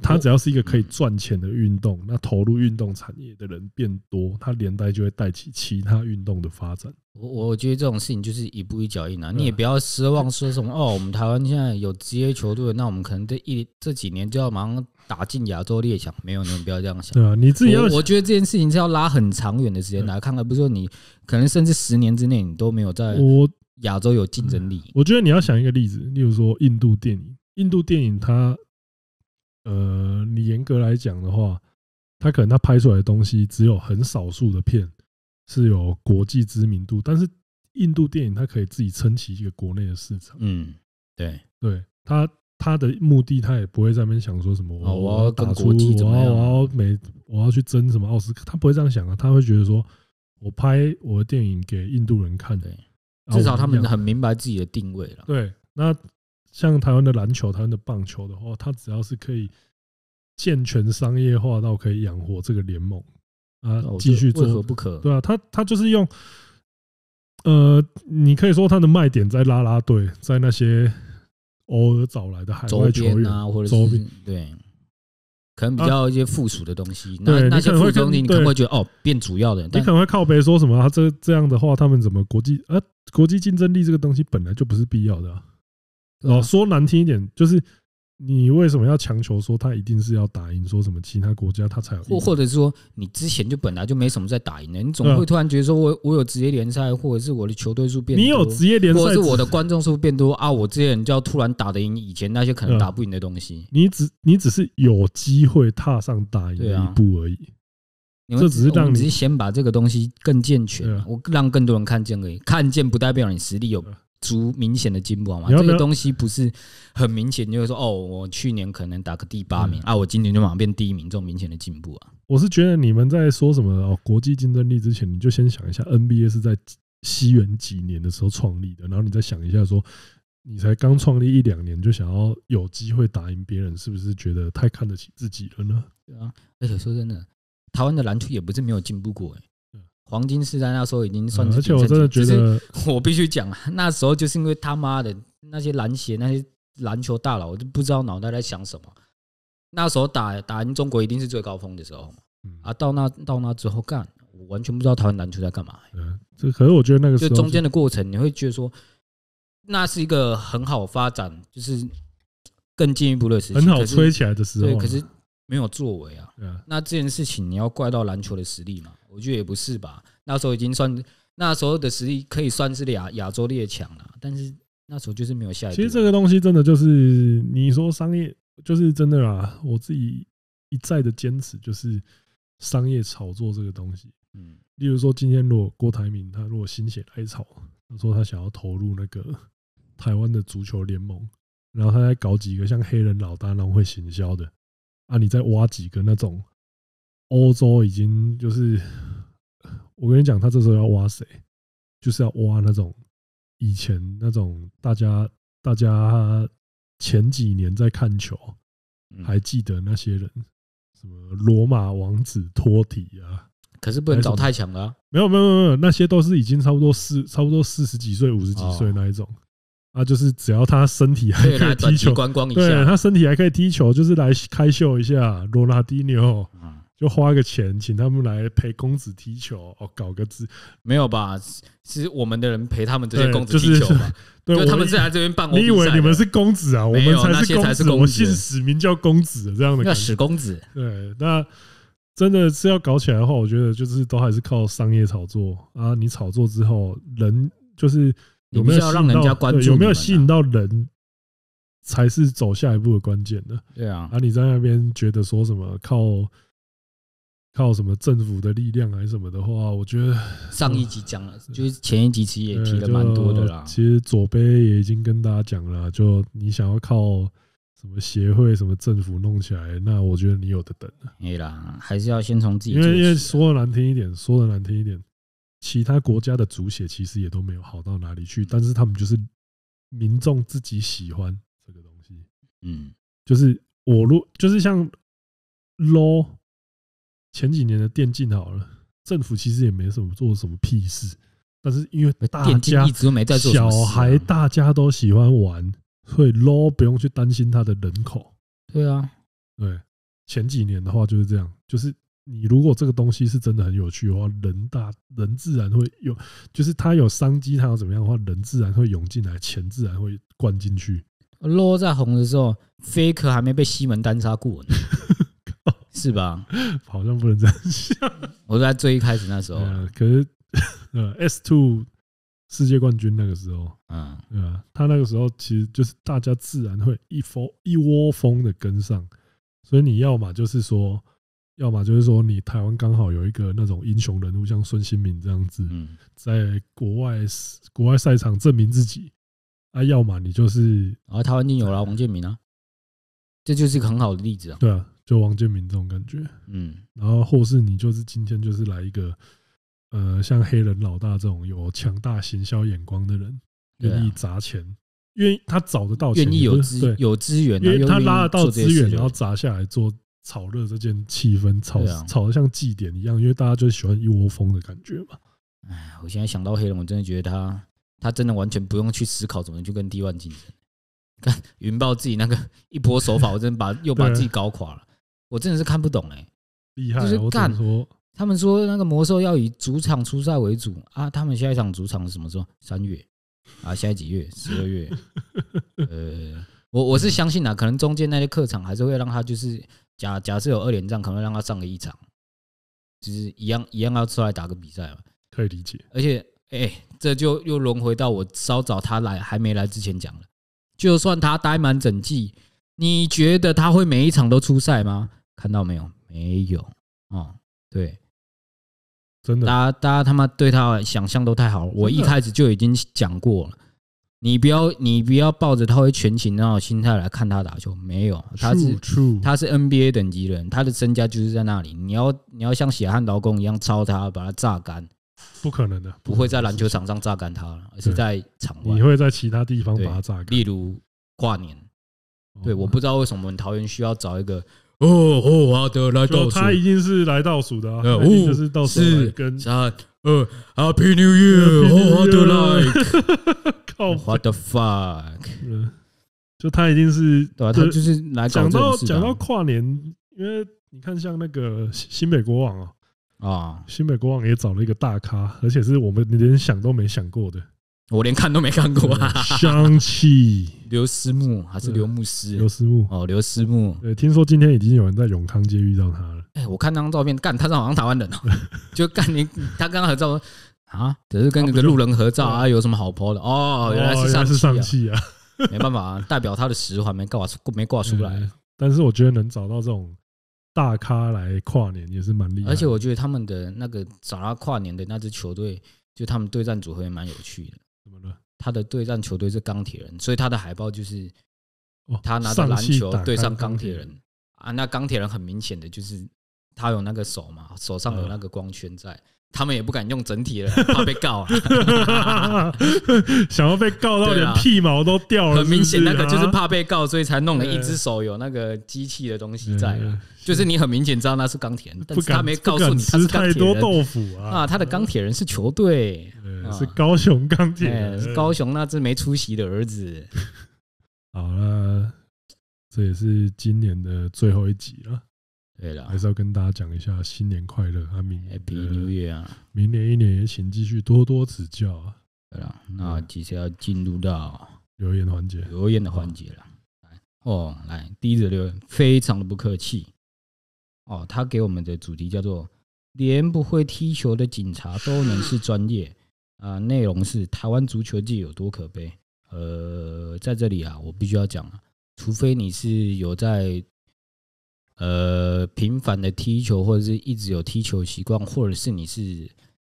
他只要是一个可以赚钱的运动，那投入运动产业的人变多，他连带就会带起其他运动的发展。我我觉得这种事情就是一步一脚印啊。你也不要奢望，说什么哦？我们台湾现在有职业球队，那我们可能这一这几年就要马上打进亚洲列强？没有，你们不要这样想。对啊，你自己要。我觉得这件事情是要拉很长远的时间来看啊。不是说你可能甚至十年之内你都没有在。我。亚洲有竞争力，我觉得你要想一个例子，例如说印度电影，印度电影它，呃，你严格来讲的话，它可能它拍出来的东西只有很少数的片是有国际知名度，但是印度电影它可以自己撑起一个国内的市场，嗯，对，对，它。他的目的他也不会在那边想说什么，我要打出，我要我要每我要去争什么奥斯卡，他不会这样想啊，他会觉得说我拍我的电影给印度人看。至少他们很明白自己的定位了。对，那像台湾的篮球、台湾的棒球的话，它只要是可以健全商业化到可以养活这个联盟啊，继续做何不可？对啊，它它就是用，呃，你可以说它的卖点在拉拉队，在那些偶尔找来的海外球员啊，或者周边对。可能比较一些附属的东西，那那些附属东西，你可能会觉得哦，变主要的，你可能会靠边说什么啊？这这样的话，他们怎么国际啊？国际竞争力这个东西本来就不是必要的，哦，说难听一点就是。你为什么要强求说他一定是要打赢？说什么其他国家他才或，或者是说你之前就本来就没什么在打赢的，你总会突然觉得说我我有职业联赛，或者是我的球队数变，你有职业联赛，或者是我的观众数变多啊？我这些人就要突然打得赢以前那些可能打不赢的东西？你只你只是有机会踏上打赢的一步而已，这只是让你是先把这个东西更健全，我让更多人看见而已。看见不代表你实力有足明显的进步好吗？这个东西不是很明显，就是说，哦，我去年可能打个第八名啊，我今年就马上变第一名，这种明显的进步啊，我是觉得你们在说什么哦，国际竞争力之前，你就先想一下，NBA 是在西元几年的时候创立的，然后你再想一下，说你才刚创立一两年就想要有机会打赢别人，是不是觉得太看得起自己了呢？对啊，而且说真的，台湾的篮球也不是没有进步过，哎。黄金时代那时候已经算是，而且我真的觉得，我必须讲啊，那时候就是因为他妈的那些篮协、那些篮球大佬，我都不知道脑袋在想什么。那时候打打赢中国，一定是最高峰的时候嘛。啊，到那到那之后干，我完全不知道台湾篮球在干嘛。嗯，这可是我觉得那个时候中间的过程，你会觉得说，那是一个很好发展，就是更进一步的时，很好吹起来的时候。对，可是没有作为啊。那这件事情，你要怪到篮球的实力吗？我觉得也不是吧，那时候已经算那时候的实力可以算是亚亚洲列强了，但是那时候就是没有下一其实这个东西真的就是你说商业就是真的啦，我自己一再的坚持就是商业炒作这个东西。嗯，例如说今天如果郭台铭他如果心血来潮，他说他想要投入那个台湾的足球联盟，然后他再搞几个像黑人老大那种会行销的啊，你再挖几个那种。欧洲已经就是，我跟你讲，他这时候要挖谁，就是要挖那种以前那种大家大家前几年在看球，还记得那些人，什么罗马王子托蒂啊，可是不能找太强的，没有没有没有，那些都是已经差不多四差不多四十几岁五十几岁那一种，啊，就是只要他身体还可以踢球 观光一下，他身体还可以踢球，就是来开秀一下罗纳迪尼奥。就花个钱请他们来陪公子踢球哦，搞个字没有吧？是我们的人陪他们这些公子踢球嘛？对，他们是来这边办公。你以为你们是公子啊？我们那些才是公子。我姓史，名叫公子，这样的史公子。对，那真的是要搞起来的话，我觉得就是都还是靠商业炒作啊。你炒作之后，人就是有没有让人家关注？有没有吸引到人，才是走下一步的关键的。对啊，啊，你在那边觉得说什么靠？靠什么政府的力量还是什么的话，我觉得上一集讲了，就是前一集其实也提了蛮多的啦。其实左杯也已经跟大家讲了，就你想要靠什么协会、什么政府弄起来，那我觉得你有的等。对啦，还是要先从自己。因为因为说的难听一点，说的难听一点，其他国家的足协其实也都没有好到哪里去，但是他们就是民众自己喜欢这个东西。嗯，就是我如就是像 low。前几年的电竞好了，政府其实也没什么做什么屁事，但是因为大家一直没在做，小孩大家都喜欢玩，所以 low 不用去担心它的人口。对啊，对，前几年的话就是这样，就是你如果这个东西是真的很有趣的话，人大人自然会有，就是它有商机，它要怎么样的话，人自然会涌进来，钱自然会灌进去。low 在红的时候，faker 还没被西门单杀过呢。是吧？好像不能这样。想。我在最一开始那时候，可是呃，S two 世界冠军那个时候，嗯，对啊，他那个时候其实就是大家自然会一蜂一窝蜂的跟上，所以你要嘛就是说，要么就是说，你台湾刚好有一个那种英雄人物，像孙兴民这样子，嗯，在国外国外赛场证明自己。啊，要么你就是啊，台湾已经有了王建民啊，这就是一个很好的例子啊。对啊。就王建民这种感觉，嗯，然后或是你就是今天就是来一个，呃，像黑人老大这种有强大行销眼光的人，愿意砸钱，愿意他找得到，愿意有资，有资源，因为他拉得到资源，然后砸下来做炒热这件气氛，炒炒的像祭典一样，因为大家就喜欢一窝蜂的感觉嘛。哎，我现在想到黑人，我真的觉得他，他真的完全不用去思考怎么去跟第万竞争。看云豹自己那个一波手法，我真的把又把自己搞垮了。我真的是看不懂哎，厉害！就是干活。他们说那个魔兽要以主场出赛为主啊。他们下一场主场是什么时候？三月啊？下几月？十二月？呃，我我是相信啊，可能中间那些客场还是会让他就是假假设有二连战，可能让他上个一场，就是一样一样要出来打个比赛嘛。可以理解。而且，哎，这就又轮回到我稍早他来还没来之前讲了。就算他待满整季，你觉得他会每一场都出赛吗？看到没有？没有哦，对，真的，大家大家他妈对他想象都太好了。我一开始就已经讲过了，你不要你不要抱着他会全勤那种心态来看他打球。没有，他是 true，他是 NBA 等级人，他的身家就是在那里。你要你要像血汗劳工一样操他，把他榨干，不可能的，不会在篮球场上榨干他，而是在场外。你会在其他地方把他榨干，例如跨年。对，我不知道为什么我们桃园需要找一个。哦，霍华的，来倒数，他一定是来倒数的啊，肯就是倒数跟他呃，Happy New Year，霍华德来，靠，What the fuck？就他一定是对吧？他就是来讲到讲到跨年，因为你看像那个新美国网啊啊，新美国网也找了一个大咖，而且是我们连想都没想过的。我连看都没看过。香气，刘思慕还是刘慕思？刘思慕哦，刘思慕。对，听说今天已经有人在永康街遇到他了。哎，我看那张照片，干，他这好像台湾人哦。就干你，他刚刚合照啊，只是跟那个路人合照啊，有什么好抛的？哦，原来是上气啊。没办法，代表他的十环没挂出，没挂出来。但是我觉得能找到这种大咖来跨年也是蛮厉害。而且我觉得他们的那个找他跨年的那支球队，就他们对战组合也蛮有趣的。怎么了？他的对战球队是钢铁人，所以他的海报就是他拿着篮球对上钢铁人啊。那钢铁人很明显的就是他有那个手嘛，手上有那个光圈在。他们也不敢用整体了，怕被告。想要被告到连屁毛都掉了，很明显，那个就是怕被告，所以才弄了一只手有那个机器的东西在就是你很明显知道那是钢铁，但是他没告诉你他是太多豆腐啊。啊，他的钢铁人是球队，是高雄钢铁，是高雄那只没出息的儿子。好了，这也是今年的最后一集了。对了，还是要跟大家讲一下新年快乐，啊，明。哎，留言啊，明年一年也请继续多多指教啊。对了，那接下来进入到留言环节，留言的环节了。来，哦，来，第一个留言非常的不客气。哦，他给我们的主题叫做“连不会踢球的警察都能是专业”，啊，内容是台湾足球界有多可悲。呃，在这里啊，我必须要讲啊，除非你是有在。呃，频繁的踢球或者是一直有踢球习惯，或者是你是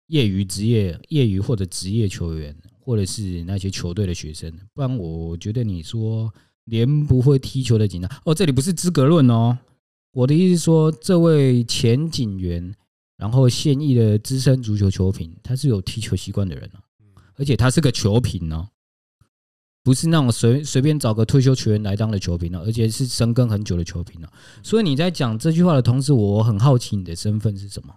业余、职业、业余或者职业球员，或者是那些球队的学生，不然我觉得你说连不会踢球的警察哦，这里不是资格论哦。我的意思说，这位前警员，然后现役的资深足球球评，他是有踢球习惯的人而且他是个球评哦。不是那种随随便找个退休球员来当的球评了，而且是深耕很久的球评了。所以你在讲这句话的同时，我很好奇你的身份是什么？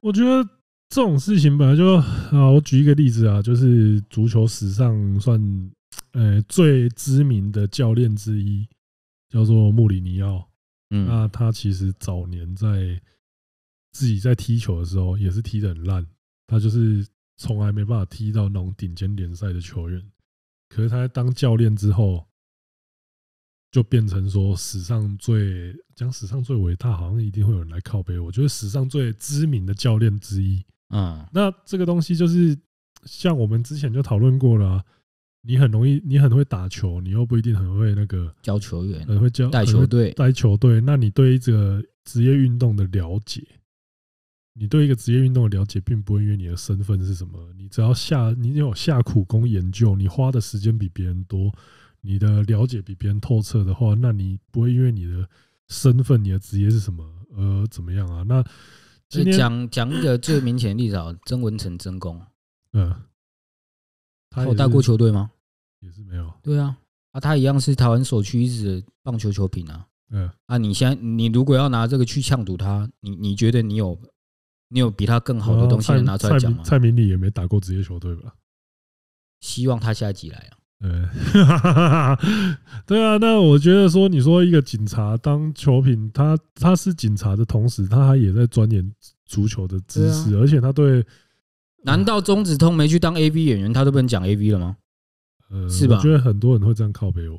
我觉得这种事情本来就啊，我举一个例子啊，就是足球史上算呃最知名的教练之一，叫做穆里尼奥。嗯，那他其实早年在自己在踢球的时候也是踢的很烂，他就是从来没办法踢到那种顶尖联赛的球员。可是他当教练之后，就变成说史上最讲史上最伟大，好像一定会有人来靠背。我觉得史上最知名的教练之一，嗯，那这个东西就是像我们之前就讨论过了，你很容易，你很会打球，你又不一定很会那个教球员，很会教带球队、带球队。那你对于这个职业运动的了解？你对一个职业运动的了解，并不会因为你的身份是什么。你只要下，你有下苦功研究，你花的时间比别人多，你的了解比别人透彻的话，那你不会因为你的身份、你的职业是什么，呃，怎么样啊？那讲讲一个最明显的例子啊，曾文成、曾公，嗯，他有带过球队吗？也是没有。对啊，啊，他一样是台湾首屈一指的棒球球品啊。嗯，啊，你现在你如果要拿这个去呛赌他，你你觉得你有？你有比他更好的东西能拿出来讲吗？蔡明丽也没打过职业球队吧？希望他下一集来啊！对 啊，那我觉得说，你说一个警察当球品，他他是警察的同时，他还也在钻研足球的知识，而且他对……难道钟子通没去当 AV 演员，他都不能讲 AV 了吗？呃，是吧？我觉得很多人会这样靠背我。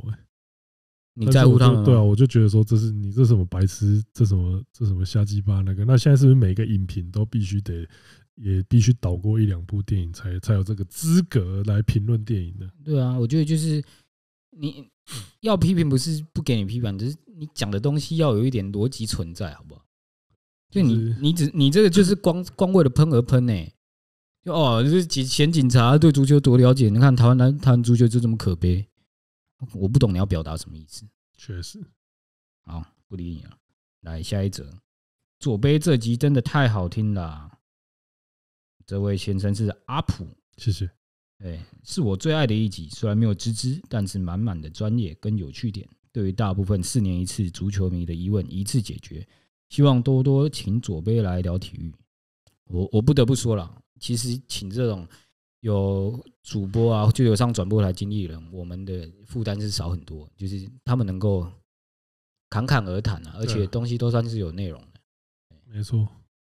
你在乎他们？对啊，我就觉得说这是你这什么白痴，这什么这什么瞎鸡巴那个。那现在是不是每个影评都必须得也必须导过一两部电影才才有这个资格来评论电影呢？对啊，我觉得就是你要批评，不是不给你批判，只是你讲的东西要有一点逻辑存在，好不好？就你你只你这个就是 光光为了喷而喷呢？就哦，就是前警察对足球多了解，你看台湾男台湾足球就这么可悲。我不懂你要表达什么意思。确实，好，不理你了。来下一则，左杯这集真的太好听了。这位先生是阿普，谢谢。哎，是我最爱的一集，虽然没有芝芝，但是满满的专业跟有趣点，对于大部分四年一次足球迷的疑问一次解决。希望多多请左杯来聊体育。我我不得不说了，其实请这种。有主播啊，就有上转播台经纪人，我们的负担是少很多，就是他们能够侃侃而谈啊，而且东西都算是有内容的，没错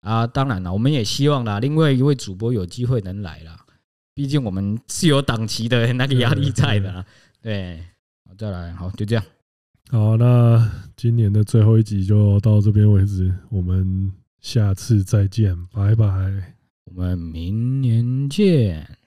啊。当然了，我们也希望啦，另外一位主播有机会能来啦，毕竟我们是有档期的那个压力在的。对，好再来，好就这样，好，那今年的最后一集就到这边为止，我们下次再见，拜拜，我们明年见。